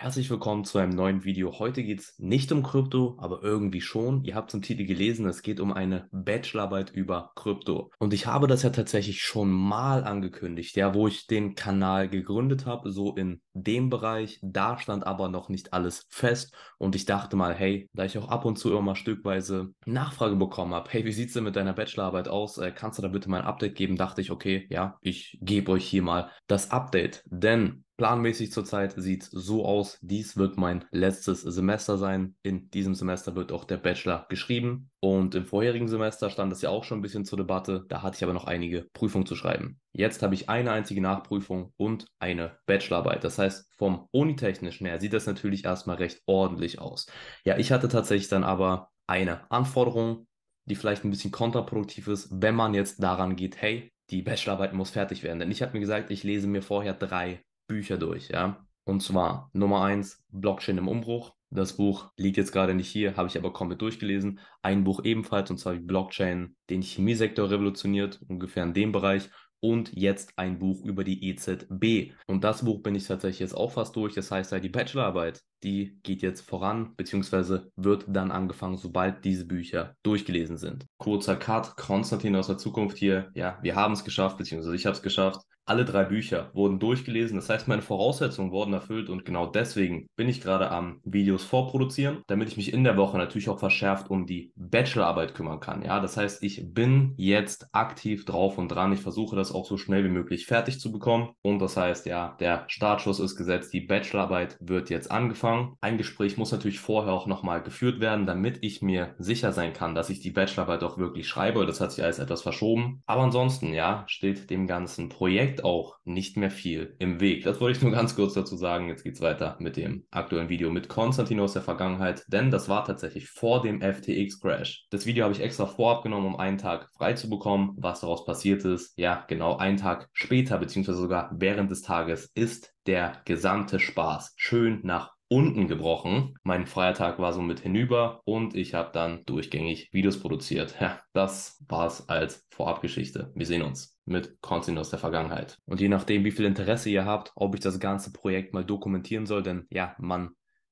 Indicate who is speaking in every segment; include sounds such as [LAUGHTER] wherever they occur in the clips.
Speaker 1: Herzlich willkommen zu einem neuen Video. Heute geht es nicht um Krypto, aber irgendwie schon. Ihr habt zum Titel gelesen, es geht um eine Bachelorarbeit über Krypto. Und ich habe das ja tatsächlich schon mal angekündigt, ja, wo ich den Kanal gegründet habe, so in dem Bereich. Da stand aber noch nicht alles fest. Und ich dachte mal, hey, da ich auch ab und zu immer mal stückweise Nachfrage bekommen habe, hey, wie sieht es denn mit deiner Bachelorarbeit aus? Äh, kannst du da bitte mal ein Update geben? Dachte ich, okay, ja, ich gebe euch hier mal das Update. Denn planmäßig zurzeit sieht es so aus, dies wird mein letztes Semester sein. In diesem Semester wird auch der Bachelor geschrieben. Und im vorherigen Semester stand das ja auch schon ein bisschen zur Debatte. Da hatte ich aber noch einige Prüfungen zu schreiben. Jetzt habe ich eine einzige Nachprüfung und eine Bachelorarbeit. Das heißt, vom Unitechnischen her sieht das natürlich erstmal recht ordentlich aus. Ja, ich hatte tatsächlich dann aber eine Anforderung, die vielleicht ein bisschen kontraproduktiv ist, wenn man jetzt daran geht, hey, die Bachelorarbeit muss fertig werden. Denn ich habe mir gesagt, ich lese mir vorher drei Bücher durch, ja. Und zwar Nummer 1, Blockchain im Umbruch. Das Buch liegt jetzt gerade nicht hier, habe ich aber komplett durchgelesen. Ein Buch ebenfalls, und zwar Blockchain, den Chemiesektor revolutioniert, ungefähr in dem Bereich. Und jetzt ein Buch über die EZB. Und das Buch bin ich tatsächlich jetzt auch fast durch. Das heißt halt die Bachelorarbeit, die geht jetzt voran, beziehungsweise wird dann angefangen, sobald diese Bücher durchgelesen sind. Kurzer Cut, Konstantin aus der Zukunft hier. Ja, wir haben es geschafft, beziehungsweise ich habe es geschafft alle drei Bücher wurden durchgelesen. Das heißt, meine Voraussetzungen wurden erfüllt und genau deswegen bin ich gerade am Videos vorproduzieren, damit ich mich in der Woche natürlich auch verschärft um die Bachelorarbeit kümmern kann. Ja, das heißt, ich bin jetzt aktiv drauf und dran. Ich versuche das auch so schnell wie möglich fertig zu bekommen. Und das heißt, ja, der Startschuss ist gesetzt. Die Bachelorarbeit wird jetzt angefangen. Ein Gespräch muss natürlich vorher auch nochmal geführt werden, damit ich mir sicher sein kann, dass ich die Bachelorarbeit auch wirklich schreibe. Das hat sich alles etwas verschoben. Aber ansonsten, ja, steht dem ganzen Projekt auch nicht mehr viel im Weg. Das wollte ich nur ganz kurz dazu sagen. Jetzt geht es weiter mit dem aktuellen Video mit Konstantin aus der Vergangenheit, denn das war tatsächlich vor dem FTX-Crash. Das Video habe ich extra vorab genommen, um einen Tag frei zu bekommen, was daraus passiert ist. Ja, genau einen Tag später, beziehungsweise sogar während des Tages, ist der gesamte Spaß schön nach unten gebrochen. Mein Feiertag war somit hinüber und ich habe dann durchgängig Videos produziert. Ja, das war's als Vorabgeschichte. Wir sehen uns mit Content aus der Vergangenheit. Und je nachdem, wie viel Interesse ihr habt, ob ich das ganze Projekt mal dokumentieren soll, denn ja, man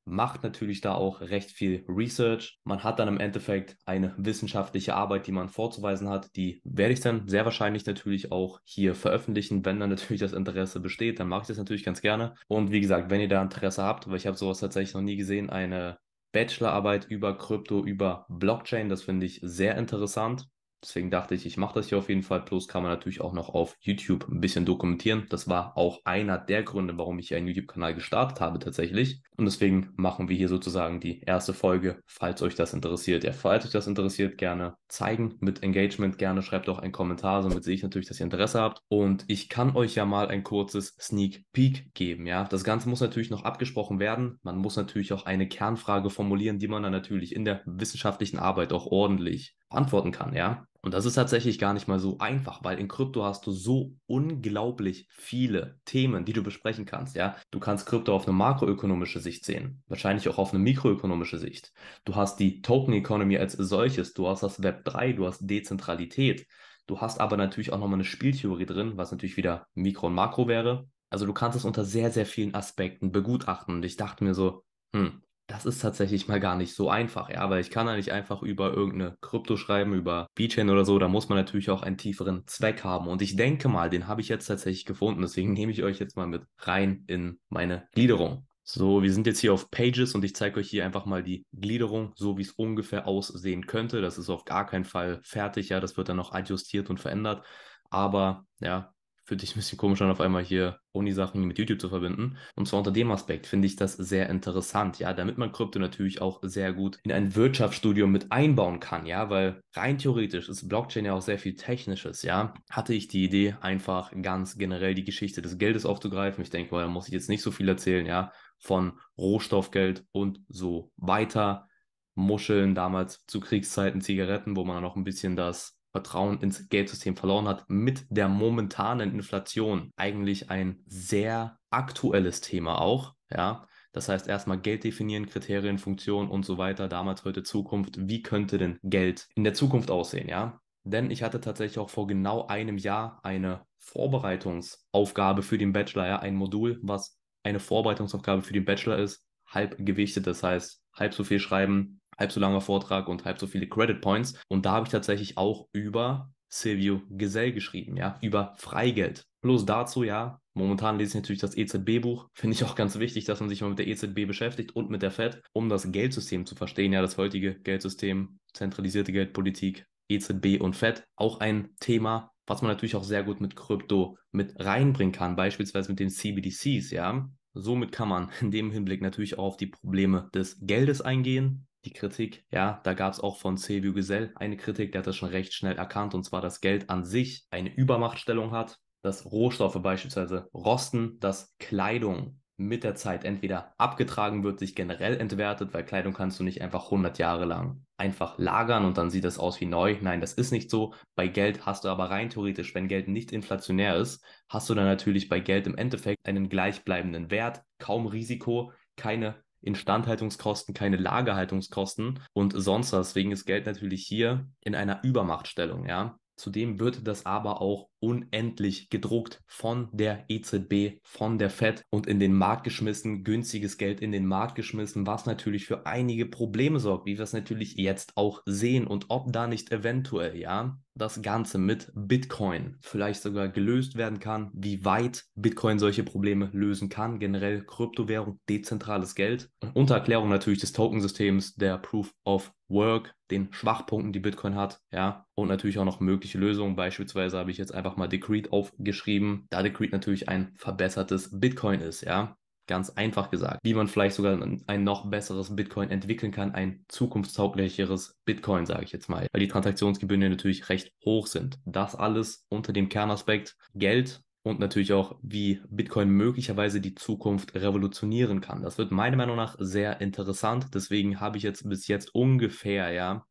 Speaker 1: macht natürlich da auch recht viel Research. Man hat dann im Endeffekt eine wissenschaftliche Arbeit, die man vorzuweisen hat. Die werde ich dann sehr wahrscheinlich natürlich auch hier veröffentlichen. Wenn dann [LAUGHS] natürlich das Interesse besteht, dann mache ich das natürlich ganz gerne. Und wie gesagt, wenn ihr da Interesse habt, weil ich habe sowas tatsächlich noch nie gesehen, eine Bachelorarbeit über Krypto, über Blockchain, das finde ich sehr interessant. Deswegen dachte ich, ich mache das hier auf jeden Fall. Plus kann man natürlich auch noch auf YouTube ein bisschen dokumentieren. Das war auch einer der Gründe, warum ich hier einen YouTube-Kanal gestartet habe tatsächlich. Und deswegen machen wir hier sozusagen die erste Folge, falls euch das interessiert. Ja, falls euch das interessiert, gerne zeigen mit Engagement. Gerne schreibt auch einen Kommentar, somit sehe ich natürlich, dass ihr Interesse habt. Und ich kann euch ja mal ein kurzes Sneak Peek geben. Ja, das Ganze muss natürlich noch abgesprochen werden. Man muss natürlich auch eine Kernfrage formulieren, die man dann natürlich in der wissenschaftlichen Arbeit auch ordentlich antworten kann, ja. Und das ist tatsächlich gar nicht mal so einfach, weil in Krypto hast du so unglaublich viele Themen, die du besprechen kannst, ja. Du kannst Krypto auf eine makroökonomische Sicht sehen, wahrscheinlich auch auf eine mikroökonomische Sicht. Du hast die Token Economy als solches, du hast das Web 3, du hast Dezentralität. Du hast aber natürlich auch nochmal eine Spieltheorie drin, was natürlich wieder Mikro und Makro wäre. Also du kannst es unter sehr, sehr vielen Aspekten begutachten. Und ich dachte mir so, hm, das ist tatsächlich mal gar nicht so einfach, ja, weil ich kann da nicht einfach über irgendeine Krypto schreiben, über B-Chain oder so, da muss man natürlich auch einen tieferen Zweck haben und ich denke mal, den habe ich jetzt tatsächlich gefunden, deswegen nehme ich euch jetzt mal mit rein in meine Gliederung. So, wir sind jetzt hier auf Pages und ich zeige euch hier einfach mal die Gliederung, so wie es ungefähr aussehen könnte. Das ist auf gar keinen Fall fertig, ja, das wird dann noch adjustiert und verändert, aber ja, fühlt sich ein bisschen komisch an, auf einmal hier Uni-Sachen mit YouTube zu verbinden. Und zwar unter dem Aspekt finde ich das sehr interessant, ja, damit man Krypto natürlich auch sehr gut in ein Wirtschaftsstudium mit einbauen kann, ja, weil rein theoretisch ist Blockchain ja auch sehr viel Technisches, ja. Hatte ich die Idee, einfach ganz generell die Geschichte des Geldes aufzugreifen. Ich denke, weil da muss ich jetzt nicht so viel erzählen, ja, von Rohstoffgeld und so weiter. Muscheln damals zu Kriegszeiten, Zigaretten, wo man noch ein bisschen das Vertrauen ins Geldsystem verloren hat mit der momentanen Inflation. Eigentlich ein sehr aktuelles Thema auch, ja. Das heißt erstmal Geld definieren, Kriterien, Funktionen und so weiter, damals, heute, Zukunft. Wie könnte denn Geld in der Zukunft aussehen, ja? Denn ich hatte tatsächlich auch vor genau einem Jahr eine Vorbereitungsaufgabe für den Bachelor, ja, ein Modul, was eine Vorbereitungsaufgabe für den Bachelor ist, halb gewichtet, das heißt halb so viel schreiben, halb so langer Vortrag und halb so viele Credit Points. Und da habe ich tatsächlich auch über Silvio Gesell geschrieben, ja, über Freigeld. Bloß dazu, ja, momentan lese ich natürlich das EZB-Buch. [LAUGHS] Finde ich auch ganz wichtig, dass man sich mal mit der EZB beschäftigt und mit der FED, um das Geldsystem zu verstehen. Ja, das heutige Geldsystem, zentralisierte Geldpolitik, EZB und FED, auch ein Thema, was man natürlich auch sehr gut mit Krypto mit reinbringen kann, beispielsweise mit den CBDCs, ja. Somit kann man in dem Hinblick natürlich auch auf die Probleme des Geldes eingehen, die Kritik, ja, da gab es auch von Silvio Gesell eine Kritik, der hat das schon recht schnell erkannt, und zwar, dass Geld an sich eine Übermachtstellung hat, dass Rohstoffe beispielsweise rosten, dass Kleidung mit der Zeit entweder abgetragen wird, sich generell entwertet, weil Kleidung kannst du nicht einfach 100 Jahre lang einfach lagern und dann sieht das aus wie neu. Nein, das ist nicht so. Bei Geld hast du aber rein theoretisch, wenn Geld nicht inflationär ist, hast du dann natürlich bei Geld im Endeffekt einen gleichbleibenden Wert, kaum Risiko, keine Instandhaltungskosten, keine Lagerhaltungskosten und sonst was. Deswegen ist Geld natürlich hier in einer Übermachtstellung, ja. Zudem wird das aber auch unendlich gedruckt von der EZB, von der Fed und in den Markt geschmissen, günstiges Geld in den Markt geschmissen, was natürlich für einige Probleme sorgt, wie wir es natürlich jetzt auch sehen und ob da nicht eventuell, ja, das Ganze mit Bitcoin vielleicht sogar gelöst werden kann, wie weit Bitcoin solche Probleme lösen kann, generell Kryptowährung, dezentrales Geld. Unter Erklärung natürlich des Tokensystems, der Proof of Work, den Schwachpunkten, die Bitcoin hat, ja, und natürlich auch noch mögliche Lösungen. Beispielsweise habe ich jetzt einfach einfach mal Decreed aufgeschrieben, da Decreed natürlich ein verbessertes Bitcoin ist, ja. Ganz einfach gesagt, wie man vielleicht sogar ein, ein noch besseres Bitcoin entwickeln kann, ein zukunftstauglicheres Bitcoin, sage ich jetzt mal, weil die Transaktionsgebühren natürlich recht hoch sind. Das alles unter dem Kernaspekt Geld und natürlich auch, wie Bitcoin möglicherweise die Zukunft revolutionieren kann. Das wird meiner Meinung nach sehr interessant. Deswegen habe ich jetzt bis jetzt ungefähr ja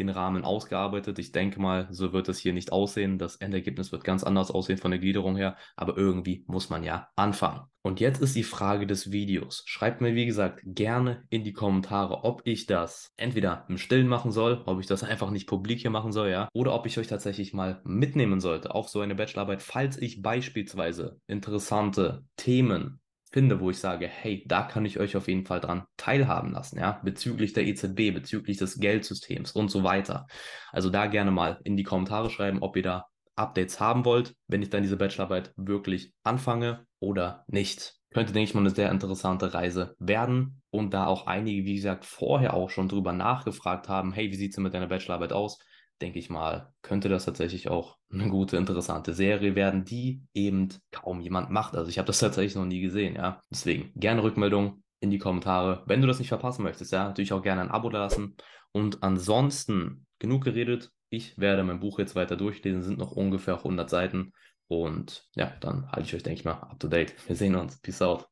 Speaker 1: den Rahmen ausgearbeitet. Ich denke mal, so wird es hier nicht aussehen. Das Endergebnis wird ganz anders aussehen von der Gliederung her, aber irgendwie muss man ja anfangen. Und jetzt ist die Frage des Videos. Schreibt mir, wie gesagt, gerne in die Kommentare, ob ich das entweder im Stillen machen soll, ob ich das einfach nicht publik hier machen soll, ja, oder ob ich euch tatsächlich mal mitnehmen sollte auf so eine Bachelorarbeit, falls ich beispielsweise interessante Themen finde, wo ich sage, hey, da kann ich euch auf jeden Fall dran teilhaben lassen, ja, bezüglich der EZB, bezüglich des Geldsystems und so weiter. Also da gerne mal in die Kommentare schreiben, ob ihr da Updates haben wollt, wenn ich dann diese Bachelorarbeit wirklich anfange oder nicht. Könnte, denke ich mal, eine sehr interessante Reise werden. Und da auch einige, wie gesagt, vorher auch schon drüber nachgefragt haben, hey, wie sieht es denn mit deiner Bachelorarbeit aus? denke ich mal, könnte das tatsächlich auch eine gute, interessante Serie werden, die eben kaum jemand macht. Also ich habe das [LAUGHS] tatsächlich noch nie gesehen, ja. Deswegen gerne Rückmeldung in die Kommentare, wenn du das nicht verpassen möchtest, ja. Natürlich auch gerne ein Abo da lassen. Und ansonsten, genug geredet. Ich werde mein Buch jetzt weiter durchlesen, sind noch ungefähr 100 Seiten. Und ja, dann halte ich euch, denke ich mal, up to date. Wir sehen uns. Peace out.